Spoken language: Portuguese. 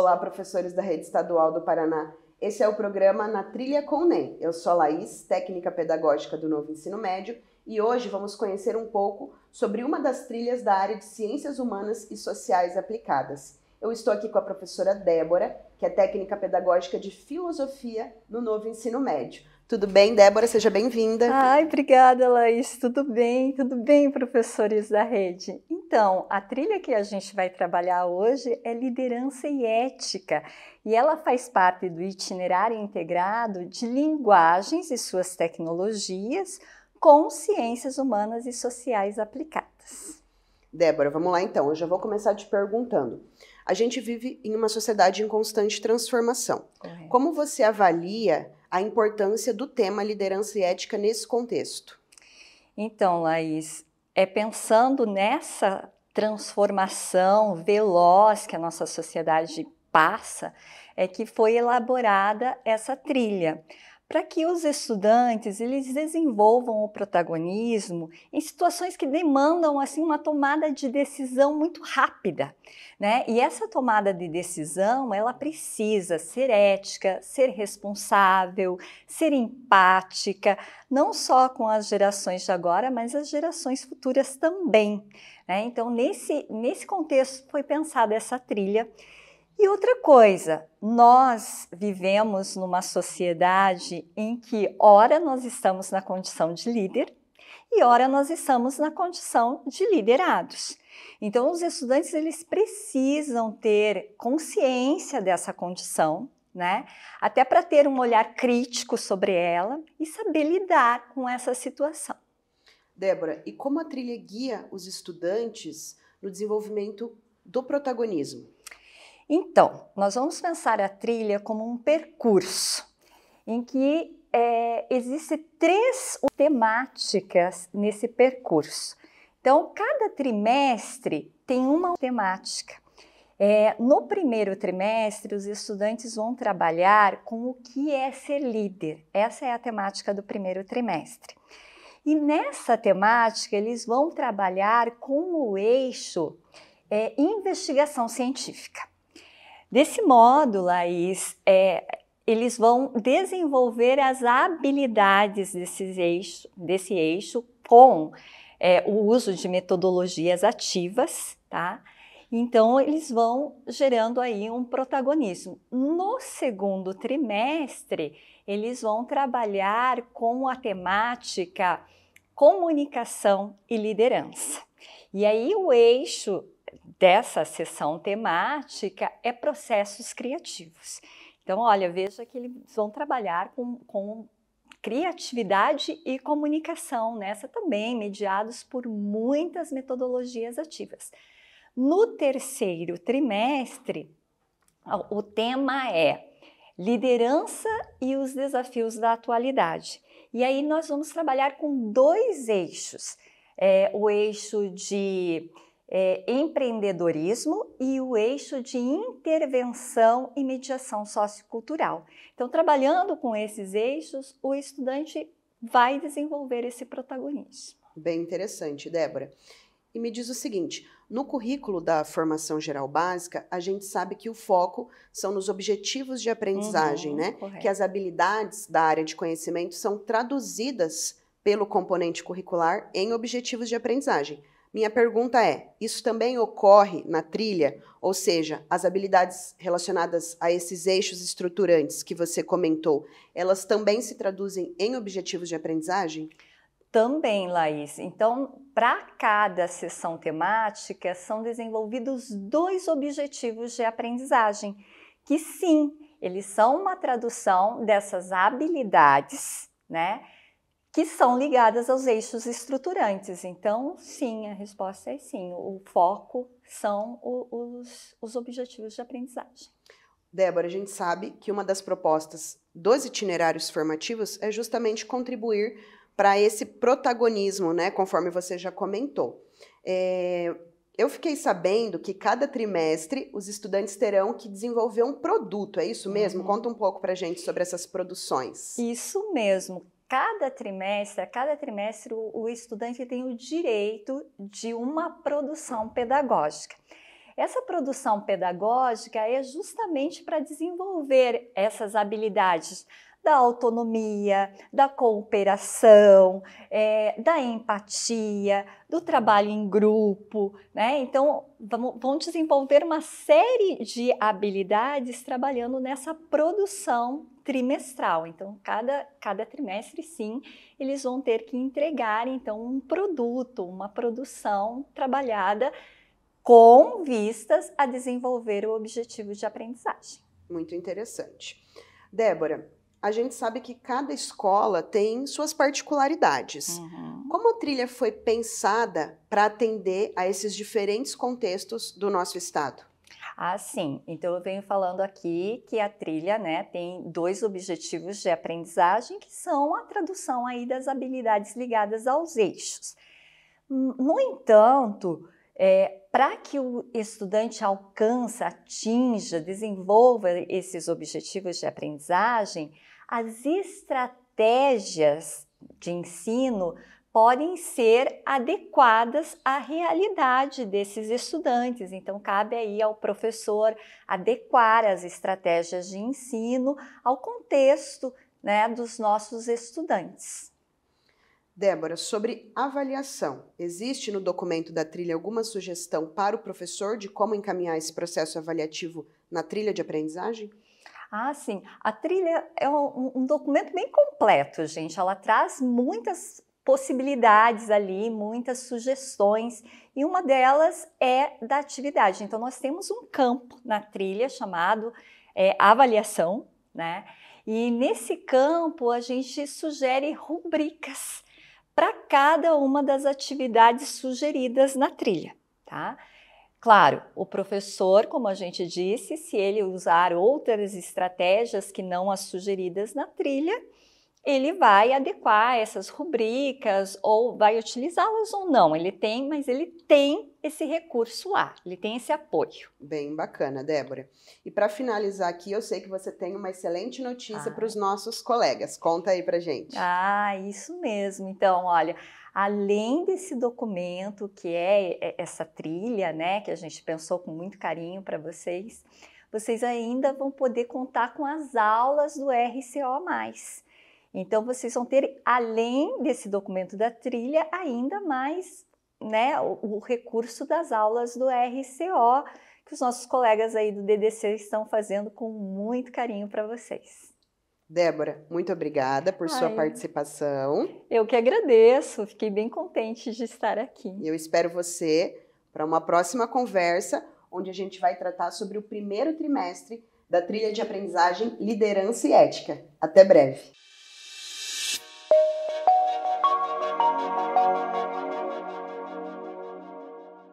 Olá, professores da Rede Estadual do Paraná. Esse é o programa Na Trilha com NEM. Eu sou a Laís, técnica pedagógica do Novo Ensino Médio, e hoje vamos conhecer um pouco sobre uma das trilhas da área de Ciências Humanas e Sociais Aplicadas. Eu estou aqui com a professora Débora, que é técnica pedagógica de Filosofia no Novo Ensino Médio. Tudo bem, Débora? Seja bem-vinda. Ai, obrigada, Laís. Tudo bem? Tudo bem, professores da rede? Então, a trilha que a gente vai trabalhar hoje é liderança e ética, e ela faz parte do itinerário integrado de linguagens e suas tecnologias com ciências humanas e sociais aplicadas. Débora, vamos lá então. Eu já vou começar te perguntando. A gente vive em uma sociedade em constante transformação. Correto. Como você avalia a importância do tema liderança e ética nesse contexto? Então, Laís, é pensando nessa transformação veloz que a nossa sociedade passa, é que foi elaborada essa trilha para que os estudantes eles desenvolvam o protagonismo em situações que demandam assim uma tomada de decisão muito rápida, né? E essa tomada de decisão, ela precisa ser ética, ser responsável, ser empática, não só com as gerações de agora, mas as gerações futuras também, né? Então, nesse nesse contexto foi pensada essa trilha e outra coisa, nós vivemos numa sociedade em que, ora, nós estamos na condição de líder e, ora, nós estamos na condição de liderados. Então, os estudantes eles precisam ter consciência dessa condição, né? Até para ter um olhar crítico sobre ela e saber lidar com essa situação. Débora, e como a trilha guia os estudantes no desenvolvimento do protagonismo? Então, nós vamos pensar a trilha como um percurso em que é, existe três temáticas nesse percurso. Então, cada trimestre tem uma temática. É, no primeiro trimestre, os estudantes vão trabalhar com o que é ser líder. Essa é a temática do primeiro trimestre. E nessa temática, eles vão trabalhar com o eixo é, investigação científica. Desse modo, Laís, é, eles vão desenvolver as habilidades desses eixo, desse eixo com é, o uso de metodologias ativas, tá? Então, eles vão gerando aí um protagonismo. No segundo trimestre, eles vão trabalhar com a temática comunicação e liderança. E aí, o eixo dessa sessão temática é processos criativos. Então, olha, veja que eles vão trabalhar com, com criatividade e comunicação nessa né? também, mediados por muitas metodologias ativas. No terceiro trimestre, o tema é liderança e os desafios da atualidade. E aí nós vamos trabalhar com dois eixos: é, o eixo de é, empreendedorismo e o eixo de intervenção e mediação sociocultural. Então, trabalhando com esses eixos, o estudante vai desenvolver esse protagonismo. Bem interessante, Débora. E me diz o seguinte: no currículo da formação geral básica, a gente sabe que o foco são nos objetivos de aprendizagem, uhum, né? Correto. Que as habilidades da área de conhecimento são traduzidas pelo componente curricular em objetivos de aprendizagem. Minha pergunta é: isso também ocorre na trilha? Ou seja, as habilidades relacionadas a esses eixos estruturantes que você comentou, elas também se traduzem em objetivos de aprendizagem? Também, Laís. Então, para cada sessão temática, são desenvolvidos dois objetivos de aprendizagem, que sim, eles são uma tradução dessas habilidades, né? que são ligadas aos eixos estruturantes. Então, sim, a resposta é sim. O foco são o, os, os objetivos de aprendizagem. Débora, a gente sabe que uma das propostas dos itinerários formativos é justamente contribuir para esse protagonismo, né? Conforme você já comentou. É, eu fiquei sabendo que cada trimestre os estudantes terão que desenvolver um produto, é isso mesmo? Uhum. Conta um pouco para gente sobre essas produções. Isso mesmo cada trimestre, a cada trimestre, o, estudante tem o direito de uma produção pedagógica. Essa produção pedagógica é justamente para desenvolver essas habilidades da autonomia, da cooperação, é, da empatia, do trabalho em grupo, né? Então, vamos, vão desenvolver uma série de habilidades trabalhando nessa produção trimestral. Então, cada, cada trimestre, sim, eles vão ter que entregar, então, um produto, uma produção trabalhada com vistas a desenvolver o objetivo de aprendizagem. Muito interessante. Débora, a gente sabe que cada escola tem suas particularidades. Uhum. Como a trilha foi pensada para atender a esses diferentes contextos do nosso estado? Ah, sim. Então eu venho falando aqui que a trilha, né, tem dois objetivos de aprendizagem que são a tradução aí das habilidades ligadas aos eixos. No entanto, é, para que o estudante alcance, atinja, desenvolva esses objetivos de aprendizagem, as estratégias de ensino podem ser adequadas à realidade desses estudantes. Então, cabe aí ao professor adequar as estratégias de ensino ao contexto né, dos nossos estudantes. Débora, sobre avaliação, existe no documento da trilha alguma sugestão para o professor de como encaminhar esse processo avaliativo na trilha de aprendizagem? Ah, sim. A trilha é um, um documento bem completo, gente. Ela traz muitas possibilidades ali, muitas sugestões, e uma delas é da atividade. Então, nós temos um campo na trilha chamado é, avaliação, né? E nesse campo a gente sugere rubricas para cada uma das atividades sugeridas na trilha, tá? Claro, o professor, como a gente disse, se ele usar outras estratégias que não as sugeridas na trilha, ele vai adequar essas rubricas ou vai utilizá-las ou não. Ele tem, mas ele tem esse recurso lá, ele tem esse apoio. Bem bacana, Débora. E para finalizar aqui, eu sei que você tem uma excelente notícia ah. para os nossos colegas. Conta aí para gente. Ah, isso mesmo. Então, olha, Além desse documento, que é, é essa trilha, né, que a gente pensou com muito carinho para vocês, vocês ainda vão poder contar com as aulas do RCO+. Então, vocês vão ter, além desse documento da trilha, ainda mais né, o, o recurso das aulas do RCO, que os nossos colegas aí do DDC estão fazendo com muito carinho para vocês. Débora, muito obrigada por Ai, sua participação. Eu que agradeço, fiquei bem contente de estar aqui. Eu espero você para uma próxima conversa, onde a gente vai tratar sobre o primeiro trimestre da trilha de aprendizagem Liderança e Ética. Até breve.